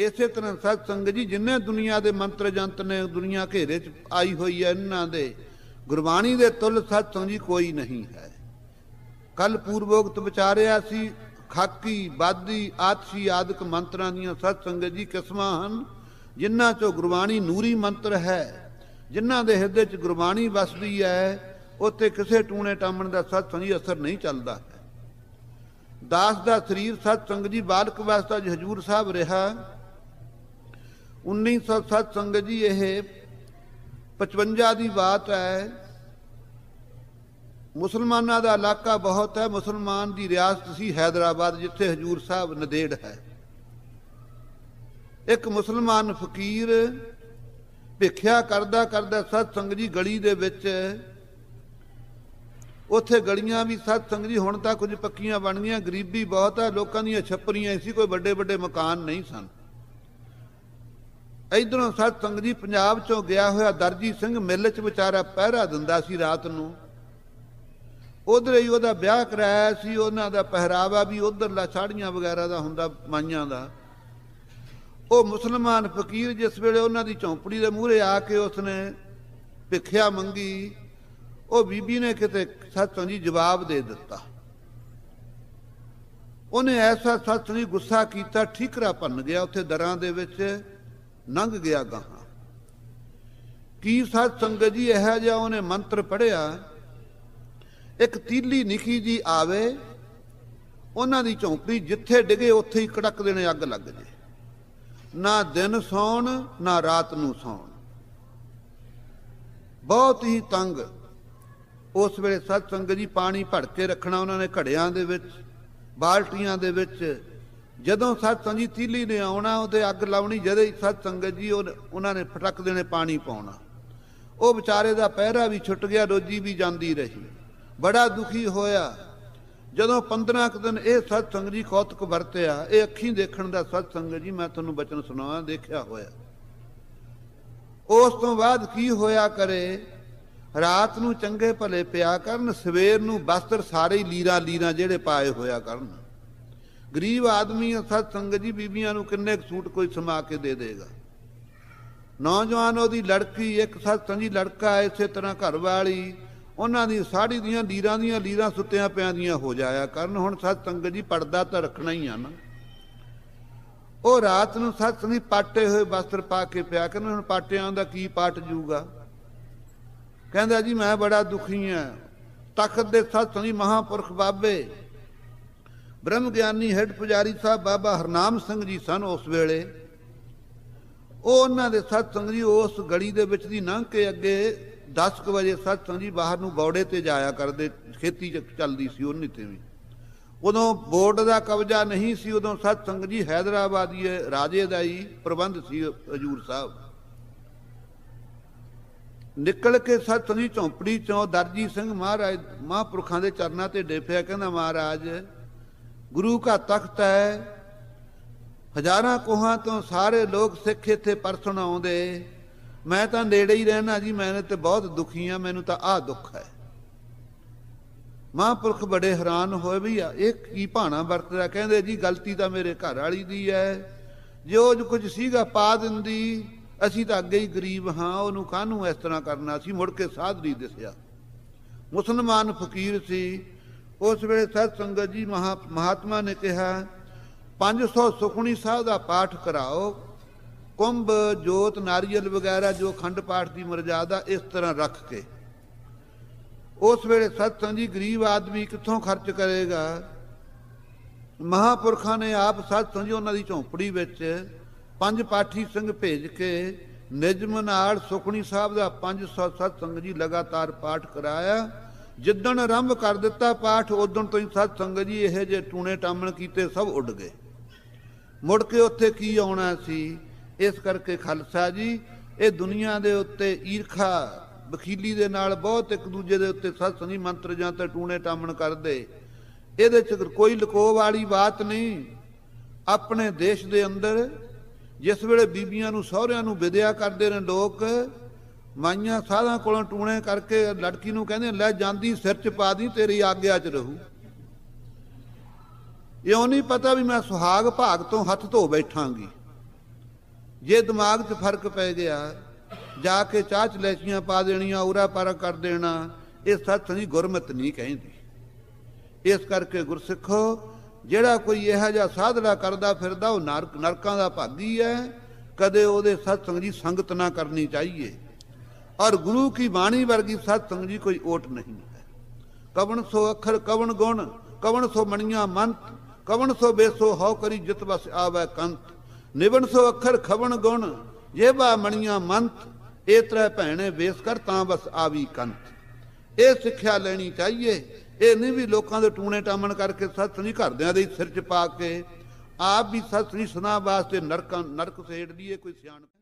ਇਸੇ ਤਰ੍ਹਾਂ ਸਤ ਸੰਗ ਜੀ ਜਿੰਨੇ ਦੁਨੀਆ ਦੇ ਮੰਤਰ ਜੰਤ ਨੇ ਦੁਨੀਆ ਘੇਰੇ 'ਚ ਆਈ ਹੋਈ ਹੈ ਇਹਨਾਂ ਦੇ ਗੁਰਬਾਣੀ ਦੇ ਤੁਲ ਸਤ ਸੰਗ ਜੀ ਕੋਈ ਨਹੀਂ ਹੈ ਕੱਲ ਪੂਰਵੋਕਤ ਵਿਚਾਰਿਆ ਸੀ ਖਾਕੀ ਬਾਦੀ ਆਤਸ਼ੀ ਆਦਿਕ ਮੰਤਰਾਂ ਦੀਆਂ ਸਤ ਸੰਗ ਜੀ ਕਿਸਮਾਂ ਹਨ ਜਿਨ੍ਹਾਂ 'ਚੋਂ ਗੁਰਬਾਣੀ ਨੂਰੀ ਮੰਤਰ ਹੈ ਜਿਨ੍ਹਾਂ ਦੇ ਹਿਰਦੇ 'ਚ ਗੁਰਬਾਣੀ ਵਸਦੀ ਹੈ ਉੱਥੇ ਕਿਸੇ ਟੂਣੇ ਟਾਮਣ ਦਾ ਸਤ ਜੀ ਅਸਰ ਨਹੀਂ ਚੱਲਦਾ ਦਾਸ ਦਾ ਸਰੀਰ ਸਤ ਸੰਗ ਜੀ ਬਾਲਕ ਵਾਸਤਾ ਜੀ ਹਜੂਰ ਸਾਹਿਬ ਰਿਹਾ 1907 ਸੰਗਤ ਜੀ ਇਹ 55 ਦੀ ਬਾਤ ਹੈ ਮੁਸਲਮਾਨਾਂ ਦਾ ਇਲਾਕਾ ਬਹੁਤ ਹੈ ਮੁਸਲਮਾਨ ਦੀ ਰਿਆਸਤ ਸੀ ਹైదరాబాద్ ਜਿੱਥੇ ਹਜੂਰ ਸਾਹਿਬ ਨਦੇੜ ਹੈ ਇੱਕ ਮੁਸਲਮਾਨ ਫਕੀਰ ਭਿੱਖਿਆ ਕਰਦਾ ਕਰਦਾ ਸਤ ਸੰਗ ਜੀ ਗਲੀ ਦੇ ਵਿੱਚ ਉੱਥੇ ਗਲੀਆਂ ਵੀ ਸਤ ਸੰਗ ਜੀ ਹੁਣ ਤਾਂ ਕੁਝ ਪੱਕੀਆਂ ਬਣ ਗਈਆਂ ਗਰੀਬੀ ਬਹੁਤ ਹੈ ਲੋਕਾਂ ਦੀਆਂ ਛੱਪਰੀਆਂ ਸੀ ਕੋਈ ਵੱਡੇ ਵੱਡੇ ਮਕਾਨ ਨਹੀਂ ਸਨ ਇਧਰੋਂ ਸਤ ਸੰਗ ਜੀ ਪੰਜਾਬ ਚੋਂ ਗਿਆ ਹੋਇਆ ਦਰਜੀ ਸਿੰਘ ਮਿੱਲ 'ਚ ਵਿਚਾਰਾ ਪਹਿਰਾ ਦਿੰਦਾ ਸੀ ਰਾਤ ਨੂੰ ਉਧਰ ਹੀ ਉਹਦਾ ਵਿਆਹ ਕਰਾਇਆ ਸੀ ਉਹਨਾਂ ਦਾ ਪਹਿਰਾਵਾ ਵੀ ਉਧਰ ਲਾ ਸਾੜੀਆਂ ਵਗੈਰਾ ਦਾ ਹੁੰਦਾ ਮਾਈਆਂ ਦਾ ਉਹ ਮੁਸਲਮਾਨ ਫਕੀਰ ਜਿਸ ਵੇਲੇ ਉਹਨਾਂ ਦੀ ਝੌਂਪੜੀ ਦੇ ਮੂਹਰੇ ਆ ਕੇ ਉਸਨੇ ਭਿੱਖਿਆ ਮੰਗੀ ਉਹ ਬੀਬੀ ਨੇ ਕਿਤੇ ਸਤੋਂ ਜੀ ਜਵਾਬ ਦੇ ਦਿੱਤਾ ਉਹਨੇ ਐਸਾ ਸਤੋਂ ਜੀ ਗੁੱਸਾ ਕੀਤਾ ਠੀਕਰਾ ਭੰਨ ਗਿਆ ਉੱਥੇ ਦਰਾਂ ਦੇ ਵਿੱਚ ਲੰਘ ਗਿਆ ਗਾਹਾਂ ਕੀ ਸਤ ਸੰਗਤ ਜੀ ਇਹ ਜਿਹਾ ਉਹਨੇ ਮੰਤਰ ਪੜਿਆ ਇੱਕ ਤੀਲੀ ਨਿੱਕੀ ਜੀ ਆਵੇ ਉਹਨਾਂ ਦੀ ਝੌਂਪੜੀ ਜਿੱਥੇ ਡਿਗੇ ਉੱਥੇ ਹੀ ਕੜਕ ਦੇਣੇ ਅੱਗ ਲੱਗ ਜੇ ਨਾ ਦਿਨ ਸੌਣ ਨਾ ਰਾਤ ਨੂੰ ਸੌਣ ਬਹੁਤ ਹੀ ਤੰਗ ਉਸ ਵੇਲੇ ਸਤ ਸੰਗਤ ਜੀ ਪਾਣੀ ਭੜ ਕੇ ਰੱਖਣਾ ਉਹਨਾਂ ਨੇ ਘੜਿਆਂ ਦੇ ਵਿੱਚ ਬਾਲਟੀਆਂ ਦੇ ਵਿੱਚ ਜਦੋਂ ਸਤ ਜੀ ਤੀਲੀ ਨੇ ਆਉਣਾ ਉਹਦੇ ਅੱਗ ਲਾਉਣੀ ਜਦੇ ਹੀ ਸਤ ਸੰਗਤ ਜੀ ਉਹਨਾਂ ਨੇ ਫਟਕ ਦੇਣੇ ਪਾਣੀ ਪਾਉਣਾ ਉਹ ਵਿਚਾਰੇ ਦਾ ਪਹਿਰਾ ਵੀ ਛੁੱਟ ਗਿਆ ਰੋਜੀ ਵੀ ਜਾਂਦੀ ਰਹੀ ਬੜਾ ਦੁਖੀ ਹੋਇਆ ਜਦੋਂ 15 ਕ ਦਿਨ ਇਹ ਸਤ ਸੰਗਤ ਜੀ ਕੌਤਕ ਵਰਤਿਆ ਇਹ ਅੱਖੀਂ ਦੇਖਣ ਦਾ ਸਤ ਸੰਗਤ ਜੀ ਮੈਂ ਤੁਹਾਨੂੰ ਬਚਨ ਸੁਣਾਵਾਂ ਦੇਖਿਆ ਹੋਇਆ ਉਸ ਤੋਂ ਬਾਅਦ ਕੀ ਹੋਇਆ ਕਰੇ ਰਾਤ ਨੂੰ ਚੰਗੇ ਭਲੇ ਪਿਆ ਕਰਨ ਸਵੇਰ ਨੂੰ ਬਸਤਰ ਸਾਰੇ ਲੀਰਾ ਲੀਰਾ ਜਿਹੜੇ ਪਾਏ ਹੋਇਆ ਕਰਨ ਗਰੀਬ ਆਦਮੀ ਸਤ ਸੰਗ ਜੀ ਬੀਬੀਆਂ ਨੂੰ ਕਿੰਨੇ ਸੂਟ ਕੋਈ ਸਮਾ ਕੇ ਦੇ ਦੇਗਾ ਨੌਜਵਾਨ ਉਹਦੀ ਲੜਕੀ ਇੱਕ ਸਤ ਸੰਗੀ ਲੜਕਾ ਇਸੇ ਤਰ੍ਹਾਂ ਘਰ ਵਾਲੀ ਉਹਨਾਂ ਦੀ ਸਾੜੀ ਦੀਆਂ ਲੀਰਾਂ ਦੀਆਂ ਲੀਰਾਂ ਸੁੱਤਿਆਂ ਪਿਆਂ ਦੀਆਂ ਹੋ ਜਾਇਆ ਕਰਨ ਹੁਣ ਸਤ ਸੰਗ ਜੀ ਪਰਦਾ ਤਾਂ ਰੱਖਣਾ ਹੀ ਆ ਨਾ ਉਹ ਰਾਤ ਨੂੰ ਸਤ ਨਹੀਂ ਪਾਟੇ ਹੋਏ ਵਸਤਰ ਪਾ ਕੇ ਪਿਆ ਕਰਨ ਹੁਣ ਪਾਟਿਆਂ ਦਾ ਕੀ ਪਾਟ ਜੂਗਾ ਕਹਿੰਦਾ ਜੀ ਮੈਂ ਬੜਾ ਦੁਖੀ ਆ ਤਖਤ ਦੇ ਸਤ ਸੰਗੀ ਮਹਾਪੁਰਖ ਬਾਬੇ ਬ੍ਰਹਮ ਗਿਆਨੀ ਹੈਡ ਪੁਜਾਰੀ ਸਾਹਿਬ ਬਾਬਾ ਹਰਨਾਮ ਸਿੰਘ ਜੀ ਸਨ ਉਸ ਵੇਲੇ ਉਹ ਉਹਨਾਂ ਦੇ ਸਤ ਸੰਗ ਜੀ ਉਸ ਗਲੀ ਦੇ ਵਿੱਚ ਦੀ ਲੰਘ ਕੇ ਅੱਗੇ 10 ਵਜੇ ਸਤ ਸੰਗ ਜੀ ਬਾਹਰ ਨੂੰ ਬੌੜੇ ਤੇ ਜਾਇਆ ਕਰਦੇ ਖੇਤੀ ਚੱਲਦੀ ਸੀ ਉਹਨੀ ਤੇ ਵੀ ਉਦੋਂ ਬੋਰਡ ਦਾ ਕਬਜ਼ਾ ਨਹੀਂ ਸੀ ਉਦੋਂ ਸਤ ਸੰਗ ਜੀ ਹైదరాబాద్ੀ ਰਾਜੇ ਦਾ ਹੀ ਪ੍ਰਬੰਧ ਸੀ ਹਜੂਰ ਸਾਹਿਬ ਨਿਕਲ ਕੇ ਸਤ ਸੰਗ ਜੀ ਝੌਂਪੜੀ ਚੋਂ ਦਰਜੀ ਸਿੰਘ ਮਹਾਰਾਜ ਮਹਾਂਪੁਰਖਾਂ ਦੇ ਚਰਨਾਂ ਤੇ ਡੇਫਿਆ ਕਹਿੰਦਾ ਮਹਾਰਾਜ ਗੁਰੂ ਕਾ ਤਖਤ ਹੈ ਹਜ਼ਾਰਾਂ ਕੋਹਾਂ ਤੋਂ ਸਾਰੇ ਲੋਕ ਸਿੱਖ ਇੱਥੇ ਪਰਸਣ ਆਉਂਦੇ ਮੈਂ ਤਾਂ ਨੇੜੇ ਹੀ ਰਹਿਣਾ ਜੀ ਮੈਂ ਤੇ ਬਹੁਤ ਦੁਖੀ ਆ ਮੈਨੂੰ ਤਾਂ ਆਹ ਦੁੱਖ ਹੈ ਮਹਾਂਪੁਰਖ ਬੜੇ ਹੈਰਾਨ ਹੋਏ ਵੀ ਇਹ ਕੀ ਭਾਣਾ ਵਰਤਦਾ ਕਹਿੰਦੇ ਜੀ ਗਲਤੀ ਤਾਂ ਮੇਰੇ ਘਰ ਵਾਲੀ ਦੀ ਹੈ ਜੋ ਕੁਝ ਸੀਗਾ ਪਾ ਦਿੰਦੀ ਅਸੀਂ ਤਾਂ ਅੱਗੇ ਹੀ ਗਰੀਬ ਹਾਂ ਉਹਨੂੰ ਕਾਹਨੂੰ ਇਸ ਤਰ੍ਹਾਂ ਕਰਨਾ ਸੀ ਮੁੜ ਕੇ ਸਾਧਰੀ ਦਿਸਿਆ ਮੁਸਲਮਾਨ ਫਕੀਰ ਸੀ ਉਸ ਵੇਲੇ ਸਤ ਸੰਗਤ ਜੀ ਮਹਾ ਮਹਾਤਮਾ ਨੇ ਕਿਹਾ 500 ਸੁਖਣੀ ਸਾਹਿਬ ਦਾ ਪਾਠ ਕਰਾਓ ਕੁੰਭ ਜੋਤ ਨਾਰੀਅਲ ਵਗੈਰਾ ਜੋ ਖੰਡ ਪਾਠ ਦੀ ਮਰਜ਼ਾਦਾ ਇਸ ਤਰ੍ਹਾਂ ਰੱਖ ਕੇ ਉਸ ਵੇਲੇ ਸਤ ਸੰਗਤ ਜੀ ਗਰੀਬ ਆਦਮੀ ਕਿੱਥੋਂ ਖਰਚ ਕਰੇਗਾ ਮਹਾਪੁਰਖਾਂ ਨੇ ਆਪ ਸਤ ਸੰਗਤ ਜੀ ਉਹਨਾਂ ਦੀ ਝੌਂਪੜੀ ਵਿੱਚ ਪੰਜ ਪਾਠੀ ਸਿੰਘ ਭੇਜ ਕੇ ਨਿਜਮਨਾਲ ਸੁਖਣੀ ਸਾਹਿਬ ਦਾ 500 ਸਤ ਸੰਗਤ ਜੀ ਲਗਾਤਾਰ ਪਾਠ ਕਰਾਇਆ ਜਿੱਦਣ ਆਰੰਭ ਕਰ ਦਿੱਤਾ ਪਾਠ ਉਦੋਂ ਤੋਂ ਹੀ ਸਤ ਸੰਗ ਜੀ ਇਹ ਜੇ ਟੂਣੇ ਟਾਮਣ ਕੀਤੇ ਸਭ ਉੱਡ ਗਏ ਮੁੜ ਕੇ ਉੱਥੇ ਕੀ ਆਉਣਾ ਸੀ ਇਸ ਕਰਕੇ ਖਾਲਸਾ ਜੀ ਇਹ ਦੁਨੀਆ ਦੇ ਉੱਤੇ ਈਰਖਾ ਵਕੀਲੀ ਦੇ ਨਾਲ ਬਹੁਤ ਇੱਕ ਦੂਜੇ ਦੇ ਉੱਤੇ ਸਤ ਸੰਗੀ ਮੰਤਰ ਜਾਂ ਤੇ ਟੂਣੇ ਟਾਮਣ ਕਰਦੇ ਇਹਦੇ ਚ ਕੋਈ ਲਕੋ ਵਾਲੀ ਬਾਤ ਨਹੀਂ ਆਪਣੇ ਦੇਸ਼ ਦੇ ਅੰਦਰ ਜਿਸ ਵੇਲੇ ਬੀਬੀਆਂ ਨੂੰ ਸਹੁਰਿਆਂ ਨੂੰ ਵਿਦਿਆ ਕਰਦੇ ਨੇ ਲੋਕ ਮਾਈਆਂ ਸਾਧਾਂ ਕੋਲੋਂ ਟੂਣੇ ਕਰਕੇ ਲੜਕੀ ਨੂੰ ਕਹਿੰਦੇ ਲੈ ਜਾਂਦੀ ਸਿਰ 'ਚ ਪਾ ਦੀ ਤੇਰੀ ਆਗਿਆ 'ਚ ਰਹੂ ਇਹੋ ਨਹੀਂ ਪਤਾ ਵੀ ਮੈਂ ਸੁਹਾਗ ਭਾਗ ਤੋਂ ਹੱਥ ਧੋ ਬੈਠਾਂਗੀ ਜੇ ਦਿਮਾਗ 'ਚ ਫਰਕ ਪੈ ਗਿਆ ਜਾ ਕੇ ਚਾਹ ਚ ਲੈਚੀਆਂ ਪਾ ਦੇਣੀਆਂ ਉਰਾ ਪਰ ਕਰ ਦੇਣਾ ਇਹ ਸੱਚ ਨਹੀਂ ਗੁਰਮਤ ਨਹੀਂ ਕਹਿੰਦੀ ਇਸ ਕਰਕੇ ਗੁਰਸਿੱਖੋ ਜਿਹੜਾ ਕੋਈ ਇਹੋ ਜਿਹਾ ਸਾਧਨਾ ਕਰਦਾ ਫਿਰਦਾ ਉਹ ਨਰਕ ਨਰਕਾਂ ਦਾ ਭਾਗੀ ਹੈ ਕਦੇ ਉਹਦੇ ਸਤਸੰਗ ਦੀ ਸੰਗਤ ਨਾ ਕਰਨੀ ਚਾਹੀਏ ਔਰ ਗੁਰੂ ਕੀ ਬਾਣੀ ਵਰਗੀ ਸਤ ਸੰਗ ਜੀ ਕੋਈ ਓਟ ਨਹੀਂ ਹੈ ਕਵਣ ਸੋ ਅਖਰ ਕਵਣ ਗੁਣ ਕਵਣ ਸੋ ਮਣੀਆਂ ਮੰਤ ਕਵਣ ਸੋ ਬੇਸੋ ਹਉ ਕਰੀ ਜਿਤ ਵਸ ਆਵੈ ਕੰਤ ਨਿਵਣ ਸੋ ਅਖਰ ਖਵਣ ਗੁਣ ਜੇ ਬਾ ਮਣੀਆਂ ਮੰਤ ਤਰ੍ਹਾਂ ਭੈਣੇ ਵੇਸ ਕਰ ਤਾਂ ਬਸ ਆਵੀ ਕੰਤ ਇਹ ਸਿੱਖਿਆ ਲੈਣੀ ਚਾਹੀਏ ਇਹ ਨਹੀਂ ਵੀ ਲੋਕਾਂ ਦੇ ਟੂਣੇ ਟਾਮਣ ਕਰਕੇ ਸਤ ਨਹੀਂ ਘਰਦਿਆਂ ਦੇ ਸਿਰ ਚ ਪਾ ਕੇ ਆਪ ਵੀ ਸਤ ਨਹੀਂ ਸੁਣਾ ਵਾਸਤੇ ਨਰਕ ਨਰਕ ਸੇੜ ਲਈਏ ਕੋਈ ਸਿਆਣ